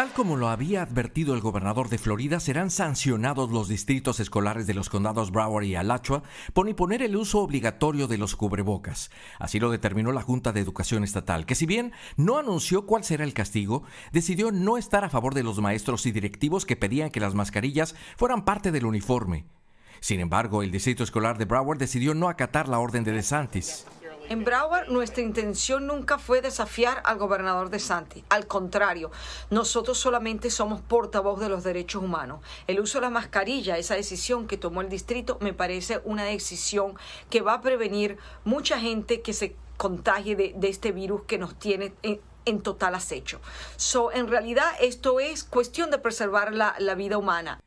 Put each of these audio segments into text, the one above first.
Tal como lo había advertido el gobernador de Florida, serán sancionados los distritos escolares de los condados Broward y Alachua por imponer el uso obligatorio de los cubrebocas. Así lo determinó la Junta de Educación Estatal, que si bien no anunció cuál será el castigo, decidió no estar a favor de los maestros y directivos que pedían que las mascarillas fueran parte del uniforme. Sin embargo, el distrito escolar de Broward decidió no acatar la orden de DeSantis. En Broward nuestra intención nunca fue desafiar al gobernador de Santi. Al contrario, nosotros solamente somos portavoz de los derechos humanos. El uso de la mascarilla, esa decisión que tomó el distrito, me parece una decisión que va a prevenir mucha gente que se contagie de, este virus que nos tiene en, total acecho. So, en realidad esto es cuestión de preservar la vida humana.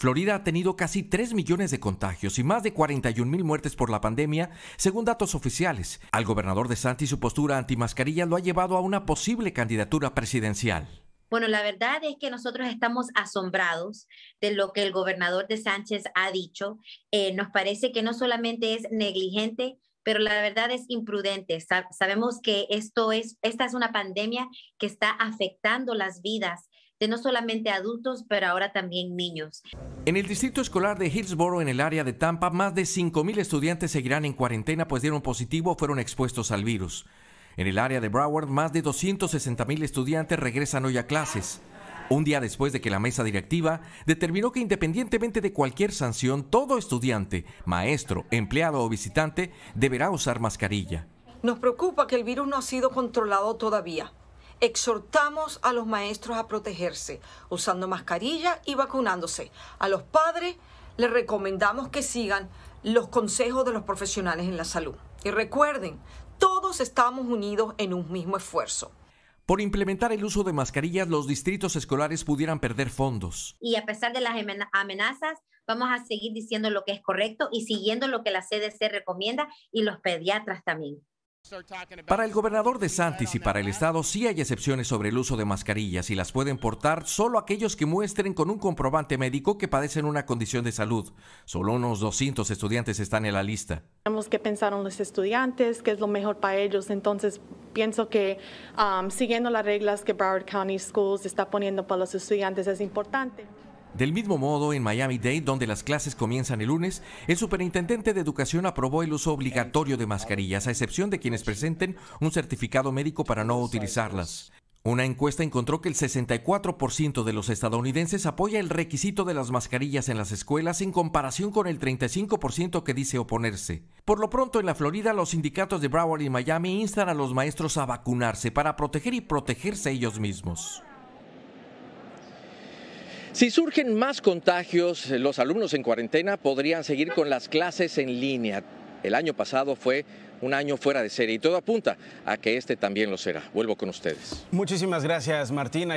Florida ha tenido casi 3 millones de contagios y más de 41 mil muertes por la pandemia, según datos oficiales. Al gobernador de Santi su postura antimascarilla lo ha llevado a una posible candidatura presidencial. Bueno, la verdad es que nosotros estamos asombrados de lo que el gobernador de Sánchez ha dicho. Eh, nos parece que no solamente es negligente, pero la verdad es imprudente. sabemos que esto es, esta es una pandemia que está afectando las vidas de no solamente adultos, pero ahora también niños. En el distrito escolar de Hillsboro, en el área de Tampa, más de 5.000 estudiantes seguirán en cuarentena pues dieron positivo o fueron expuestos al virus. En el área de Broward, más de 260.000 estudiantes regresan hoy a clases. Un día después de que la mesa directiva determinó que independientemente de cualquier sanción, todo estudiante, maestro, empleado o visitante deberá usar mascarilla. Nos preocupa que el virus no ha sido controlado todavía. Exhortamos a los maestros a protegerse, usando mascarilla y vacunándose. A los padres les recomendamos que sigan los consejos de los profesionales en la salud. Y recuerden, todos estamos unidos en un mismo esfuerzo. Por implementar el uso de mascarillas, los distritos escolares pudieran perder fondos. Y a pesar de las amenazas, vamos a seguir diciendo lo que es correcto y siguiendo lo que la CDC recomienda y los pediatras también. Para el gobernador de Santis y para el Estado sí hay excepciones sobre el uso de mascarillas y las pueden portar solo aquellos que muestren con un comprobante médico que padecen una condición de salud. Solo unos 200 estudiantes están en la lista. Tenemos que pensar en los estudiantes, qué es lo mejor para ellos. Entonces pienso que um, siguiendo las reglas que Broward County Schools está poniendo para los estudiantes es importante. Del mismo modo, en Miami-Dade, donde las clases comienzan el lunes, el superintendente de educación aprobó el uso obligatorio de mascarillas, a excepción de quienes presenten un certificado médico para no utilizarlas. Una encuesta encontró que el 64% de los estadounidenses apoya el requisito de las mascarillas en las escuelas en comparación con el 35% que dice oponerse. Por lo pronto, en la Florida, los sindicatos de Broward y Miami instan a los maestros a vacunarse para proteger y protegerse ellos mismos. Si surgen más contagios, los alumnos en cuarentena podrían seguir con las clases en línea. El año pasado fue un año fuera de serie y todo apunta a que este también lo será. Vuelvo con ustedes. Muchísimas gracias, Martina.